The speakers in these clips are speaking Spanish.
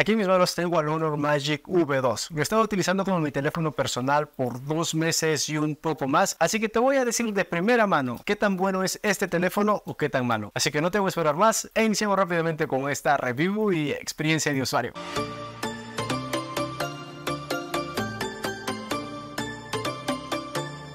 Aquí en mis manos tengo al Honor Magic V2. Lo he estado utilizando como mi teléfono personal por dos meses y un poco más. Así que te voy a decir de primera mano qué tan bueno es este teléfono o qué tan malo. Así que no te voy a esperar más e iniciamos rápidamente con esta review y experiencia de usuario.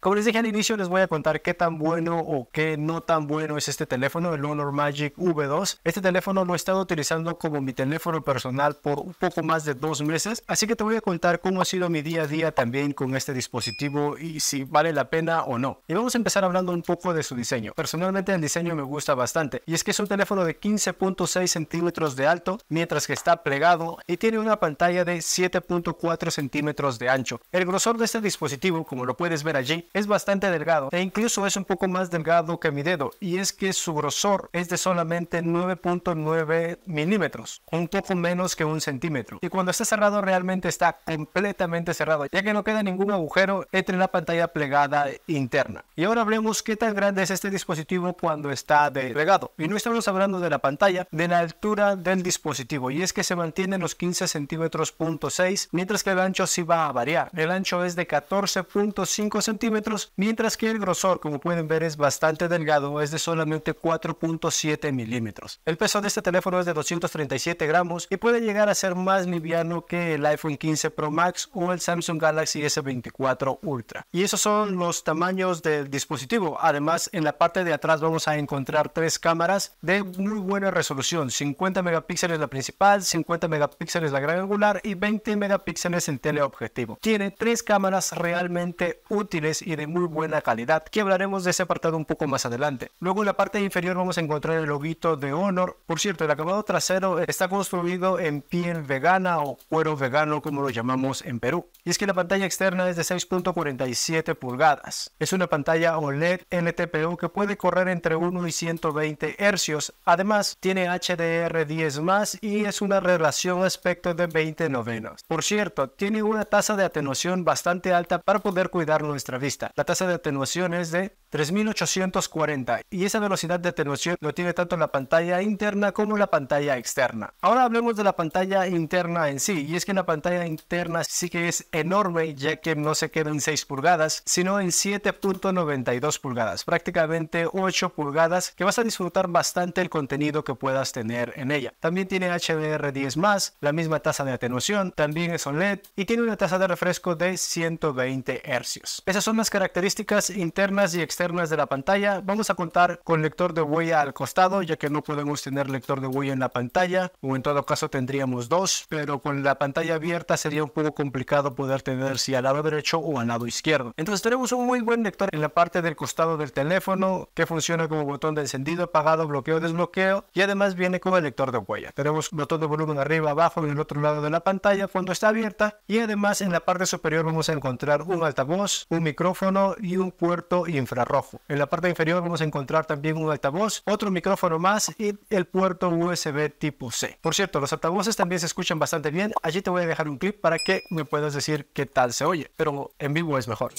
Como les dije al inicio, les voy a contar qué tan bueno o qué no tan bueno es este teléfono, el Honor Magic V2. Este teléfono lo he estado utilizando como mi teléfono personal por un poco más de dos meses, así que te voy a contar cómo ha sido mi día a día también con este dispositivo y si vale la pena o no. Y vamos a empezar hablando un poco de su diseño. Personalmente el diseño me gusta bastante y es que es un teléfono de 15.6 centímetros de alto, mientras que está plegado y tiene una pantalla de 7.4 centímetros de ancho. El grosor de este dispositivo, como lo puedes ver allí, es bastante delgado e incluso es un poco más delgado que mi dedo y es que su grosor es de solamente 9.9 milímetros, un poco menos que un centímetro. Y cuando está cerrado realmente está completamente cerrado, ya que no queda ningún agujero entre la pantalla plegada interna. Y ahora hablemos qué tan grande es este dispositivo cuando está desplegado. Y no estamos hablando de la pantalla, de la altura del dispositivo. Y es que se mantiene los 15 centímetros 6, mientras que el ancho sí va a variar. El ancho es de 14.5 centímetros mientras que el grosor, como pueden ver, es bastante delgado, es de solamente 4.7 milímetros. El peso de este teléfono es de 237 gramos y puede llegar a ser más liviano que el iPhone 15 Pro Max o el Samsung Galaxy S24 Ultra. Y esos son los tamaños del dispositivo. Además, en la parte de atrás vamos a encontrar tres cámaras de muy buena resolución. 50 megapíxeles la principal, 50 megapíxeles la gran angular y 20 megapíxeles en teleobjetivo. Tiene tres cámaras realmente útiles y de muy buena calidad, que hablaremos de ese apartado un poco más adelante. Luego en la parte inferior vamos a encontrar el loguito de Honor. Por cierto, el acabado trasero está construido en piel vegana o cuero vegano como lo llamamos en Perú. Y es que la pantalla externa es de 6.47 pulgadas. Es una pantalla OLED NTPO que puede correr entre 1 y 120 hercios Además, tiene HDR10 más y es una relación aspecto de 20 novenos. Por cierto, tiene una tasa de atenuación bastante alta para poder cuidar nuestra vista. La tasa de atenuación es de 3840 y esa velocidad de atenuación lo tiene tanto en la pantalla interna como en la pantalla externa. Ahora hablemos de la pantalla interna en sí y es que la pantalla interna sí que es enorme ya que no se queda en 6 pulgadas sino en 7.92 pulgadas prácticamente 8 pulgadas que vas a disfrutar bastante el contenido que puedas tener en ella. También tiene HDR10 la misma tasa de atenuación, también es OLED y tiene una tasa de refresco de 120 Hz. Esas son las características internas y externas de la pantalla, vamos a contar con lector de huella al costado, ya que no podemos tener lector de huella en la pantalla, o en todo caso tendríamos dos, pero con la pantalla abierta sería un poco complicado poder tener si al lado derecho o al lado izquierdo. Entonces tenemos un muy buen lector en la parte del costado del teléfono, que funciona como botón de encendido, apagado, bloqueo, desbloqueo, y además viene como el lector de huella. Tenemos botón de volumen arriba, abajo, en el otro lado de la pantalla, cuando está abierta, y además en la parte superior vamos a encontrar un altavoz, un micrófono y un puerto infrarrojo rojo. En la parte inferior vamos a encontrar también un altavoz, otro micrófono más y el puerto USB tipo C. Por cierto, los altavoces también se escuchan bastante bien. Allí te voy a dejar un clip para que me puedas decir qué tal se oye, pero en vivo es mejor.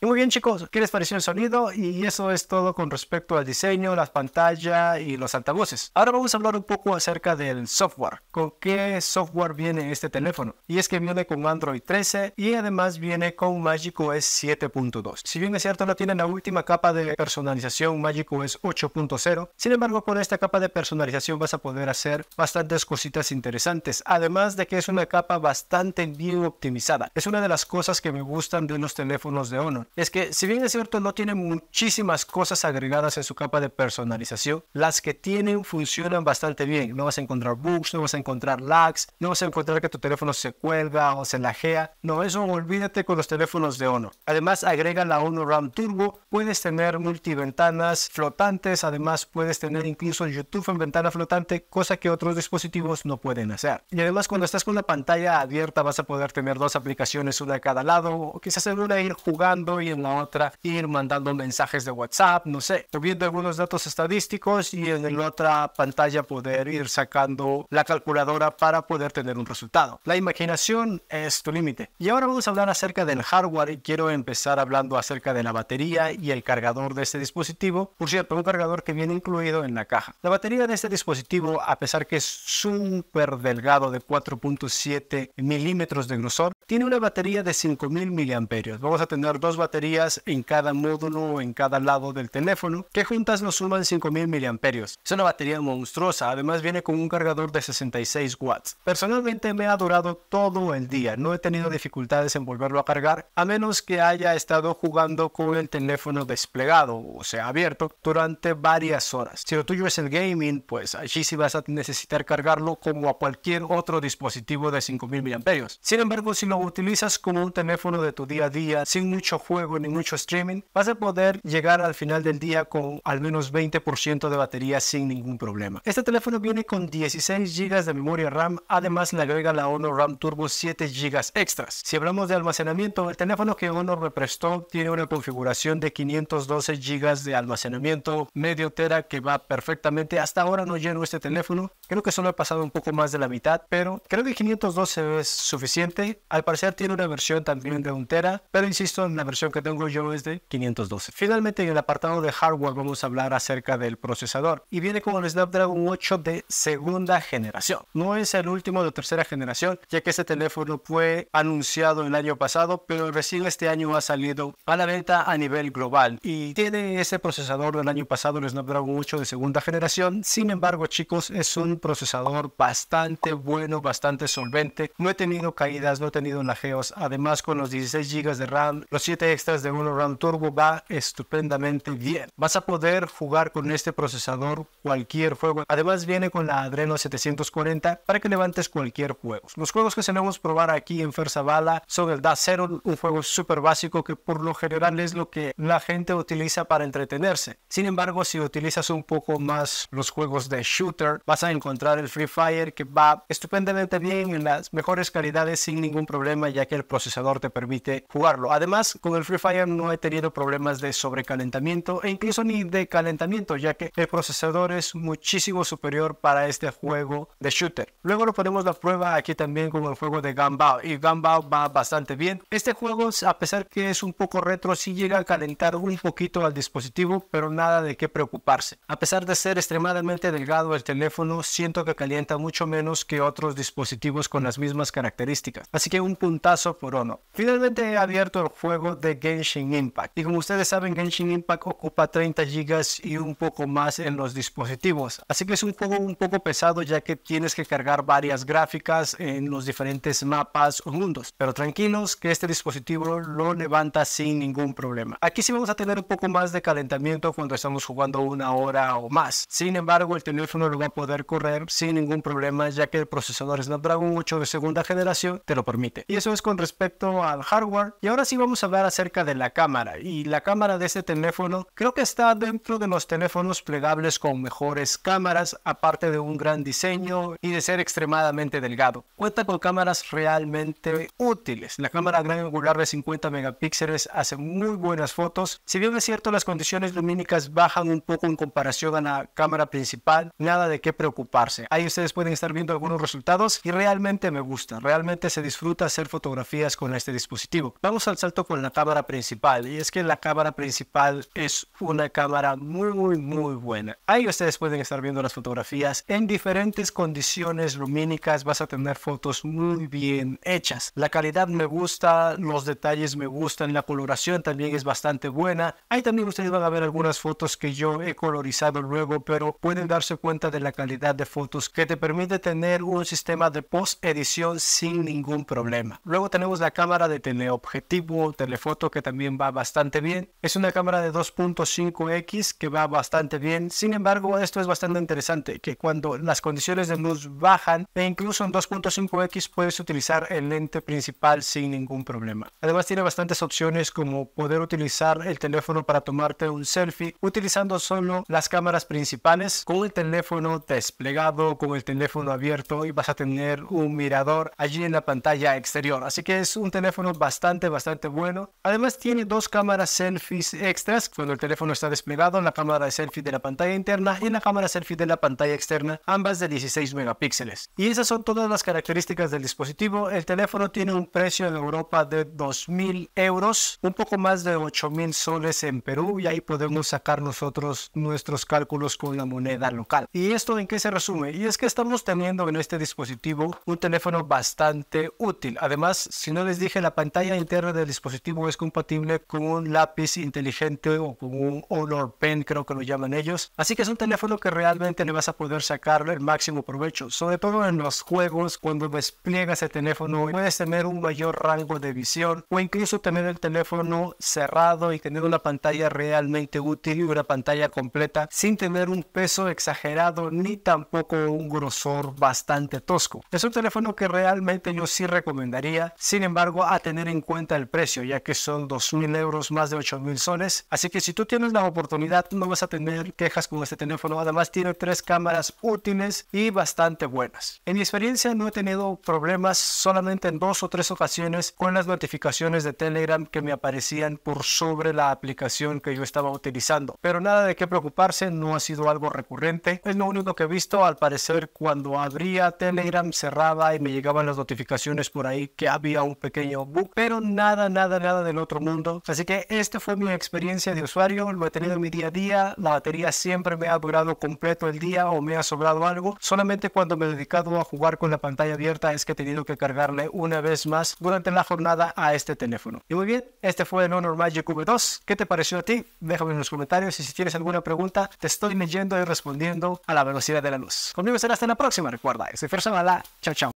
Y muy bien chicos, ¿qué les pareció el sonido? Y eso es todo con respecto al diseño, las pantallas y los altavoces. Ahora vamos a hablar un poco acerca del software. ¿Con qué software viene este teléfono? Y es que viene con Android 13 y además viene con OS 7.2. Si bien es cierto no tiene la última capa de personalización OS 8.0, sin embargo con esta capa de personalización vas a poder hacer bastantes cositas interesantes. Además de que es una capa bastante bien optimizada. Es una de las cosas que me gustan de los teléfonos de Honor es que si bien es cierto no tiene muchísimas cosas agregadas en su capa de personalización, las que tienen funcionan bastante bien. No vas a encontrar bugs, no vas a encontrar lags, no vas a encontrar que tu teléfono se cuelga o se lajea. No, eso olvídate con los teléfonos de Honor. Además agregan la Honor RAM Turbo, puedes tener multiventanas flotantes, además puedes tener incluso YouTube en ventana flotante, cosa que otros dispositivos no pueden hacer. Y además cuando estás con la pantalla abierta vas a poder tener dos aplicaciones, una a cada lado, o quizás en ir jugando y en la otra ir mandando mensajes de WhatsApp, no sé, subiendo algunos datos estadísticos y en la otra pantalla poder ir sacando la calculadora para poder tener un resultado. La imaginación es tu límite. Y ahora vamos a hablar acerca del hardware y quiero empezar hablando acerca de la batería y el cargador de este dispositivo. Por cierto, un cargador que viene incluido en la caja. La batería de este dispositivo, a pesar que es súper delgado de 4.7 milímetros de grosor, tiene una batería de 5000 miliamperios. Vamos a tener dos baterías baterías en cada módulo o en cada lado del teléfono, que juntas nos suman 5000 miliamperios Es una batería monstruosa, además viene con un cargador de 66 watts. Personalmente me ha durado todo el día, no he tenido dificultades en volverlo a cargar, a menos que haya estado jugando con el teléfono desplegado, o sea, abierto, durante varias horas. Si lo tuyo es el gaming, pues allí sí vas a necesitar cargarlo como a cualquier otro dispositivo de 5000 mAh. Sin embargo, si lo utilizas como un teléfono de tu día a día, sin mucho juego, ni mucho streaming, vas a poder llegar al final del día con al menos 20% de batería sin ningún problema. Este teléfono viene con 16 GB de memoria RAM, además le agrega la Honor RAM Turbo 7 GB extras. Si hablamos de almacenamiento, el teléfono que Honor me prestó tiene una configuración de 512 GB de almacenamiento medio tera que va perfectamente. Hasta ahora no lleno este teléfono, creo que solo ha pasado un poco más de la mitad, pero creo que 512 es suficiente. Al parecer tiene una versión también de un tera, pero insisto, en la versión que tengo yo es de 512. Finalmente, en el apartado de hardware vamos a hablar acerca del procesador y viene con el Snapdragon 8 de segunda generación. No es el último de tercera generación, ya que este teléfono fue anunciado el año pasado, pero recién este año ha salido a la venta a nivel global y tiene ese procesador del año pasado, el Snapdragon 8 de segunda generación. Sin embargo, chicos, es un procesador bastante bueno, bastante solvente. No he tenido caídas, no he tenido lajeos. Además, con los 16 GB de RAM, los 7 de un round Turbo va estupendamente bien. Vas a poder jugar con este procesador cualquier juego. Además viene con la Adreno 740 para que levantes cualquier juego. Los juegos que tenemos probar aquí en bala son el DAS un juego súper básico que por lo general es lo que la gente utiliza para entretenerse. Sin embargo, si utilizas un poco más los juegos de shooter, vas a encontrar el Free Fire que va estupendamente bien en las mejores calidades sin ningún problema ya que el procesador te permite jugarlo. Además, con Free Fire no he tenido problemas de sobrecalentamiento e incluso ni de calentamiento, ya que el procesador es muchísimo superior para este juego de shooter. Luego lo ponemos la prueba aquí también con el juego de Gumball y Gumball va bastante bien. Este juego, a pesar que es un poco retro, sí llega a calentar un poquito al dispositivo, pero nada de qué preocuparse. A pesar de ser extremadamente delgado el teléfono, siento que calienta mucho menos que otros dispositivos con las mismas características. Así que un puntazo por uno. Finalmente he abierto el juego de Genshin Impact. Y como ustedes saben, Genshin Impact ocupa 30 gigas y un poco más en los dispositivos. Así que es un juego un poco pesado ya que tienes que cargar varias gráficas en los diferentes mapas o mundos. Pero tranquilos que este dispositivo lo levanta sin ningún problema. Aquí sí vamos a tener un poco más de calentamiento cuando estamos jugando una hora o más. Sin embargo, el teléfono lo va a poder correr sin ningún problema ya que el procesador Snapdragon 8 de segunda generación te lo permite. Y eso es con respecto al hardware. Y ahora sí vamos a ver de la cámara y la cámara de este teléfono creo que está dentro de los teléfonos plegables con mejores cámaras aparte de un gran diseño y de ser extremadamente delgado. Cuenta con cámaras realmente útiles. La cámara gran angular de 50 megapíxeles hace muy buenas fotos. Si bien es cierto las condiciones lumínicas bajan un poco en comparación a la cámara principal, nada de qué preocuparse. Ahí ustedes pueden estar viendo algunos resultados y realmente me gusta, realmente se disfruta hacer fotografías con este dispositivo. Vamos al salto con la cámara principal. Y es que la cámara principal es una cámara muy, muy, muy buena. Ahí ustedes pueden estar viendo las fotografías en diferentes condiciones lumínicas. Vas a tener fotos muy bien hechas. La calidad me gusta, los detalles me gustan, la coloración también es bastante buena. Ahí también ustedes van a ver algunas fotos que yo he colorizado luego, pero pueden darse cuenta de la calidad de fotos que te permite tener un sistema de post edición sin ningún problema. Luego tenemos la cámara de teleobjetivo, telefoto que también va bastante bien. Es una cámara de 2.5x que va bastante bien. Sin embargo, esto es bastante interesante, que cuando las condiciones de luz bajan e incluso en 2.5x puedes utilizar el lente principal sin ningún problema. Además tiene bastantes opciones como poder utilizar el teléfono para tomarte un selfie utilizando solo las cámaras principales con el teléfono desplegado, con el teléfono abierto y vas a tener un mirador allí en la pantalla exterior. Así que es un teléfono bastante, bastante bueno. Además tiene dos cámaras selfies extras, cuando el teléfono está desplegado, la cámara de selfie de la pantalla interna y la cámara selfie de la pantalla externa, ambas de 16 megapíxeles. Y esas son todas las características del dispositivo. El teléfono tiene un precio en Europa de 2.000 euros, un poco más de 8.000 soles en Perú y ahí podemos sacar nosotros nuestros cálculos con la moneda local. ¿Y esto en qué se resume? Y es que estamos teniendo en este dispositivo un teléfono bastante útil. Además, si no les dije, la pantalla interna del dispositivo es compatible con un lápiz inteligente o con un Honor Pen, creo que lo llaman ellos. Así que es un teléfono que realmente le vas a poder sacar el máximo provecho, sobre todo en los juegos, cuando despliegas ese teléfono puedes tener un mayor rango de visión o incluso tener el teléfono cerrado y tener una pantalla realmente útil y una pantalla completa sin tener un peso exagerado ni tampoco un grosor bastante tosco. Es un teléfono que realmente yo sí recomendaría, sin embargo, a tener en cuenta el precio, ya que es son mil euros, más de 8.000 soles. Así que si tú tienes la oportunidad, no vas a tener quejas con este teléfono. Además, tiene tres cámaras útiles y bastante buenas. En mi experiencia, no he tenido problemas solamente en dos o tres ocasiones con las notificaciones de Telegram que me aparecían por sobre la aplicación que yo estaba utilizando. Pero nada de qué preocuparse, no ha sido algo recurrente. Es lo único que he visto. Al parecer, cuando abría Telegram, cerraba y me llegaban las notificaciones por ahí que había un pequeño bug, pero nada, nada, nada de otro mundo. Así que esta fue mi experiencia de usuario, lo he tenido en mi día a día, la batería siempre me ha durado completo el día o me ha sobrado algo, solamente cuando me he dedicado a jugar con la pantalla abierta es que he tenido que cargarle una vez más durante la jornada a este teléfono. Y muy bien, este fue el Honor Magic V2, ¿qué te pareció a ti? Déjame en los comentarios y si tienes alguna pregunta, te estoy leyendo y respondiendo a la velocidad de la luz. Conmigo será hasta la próxima, recuerda, soy fuerza Mala, chao chao.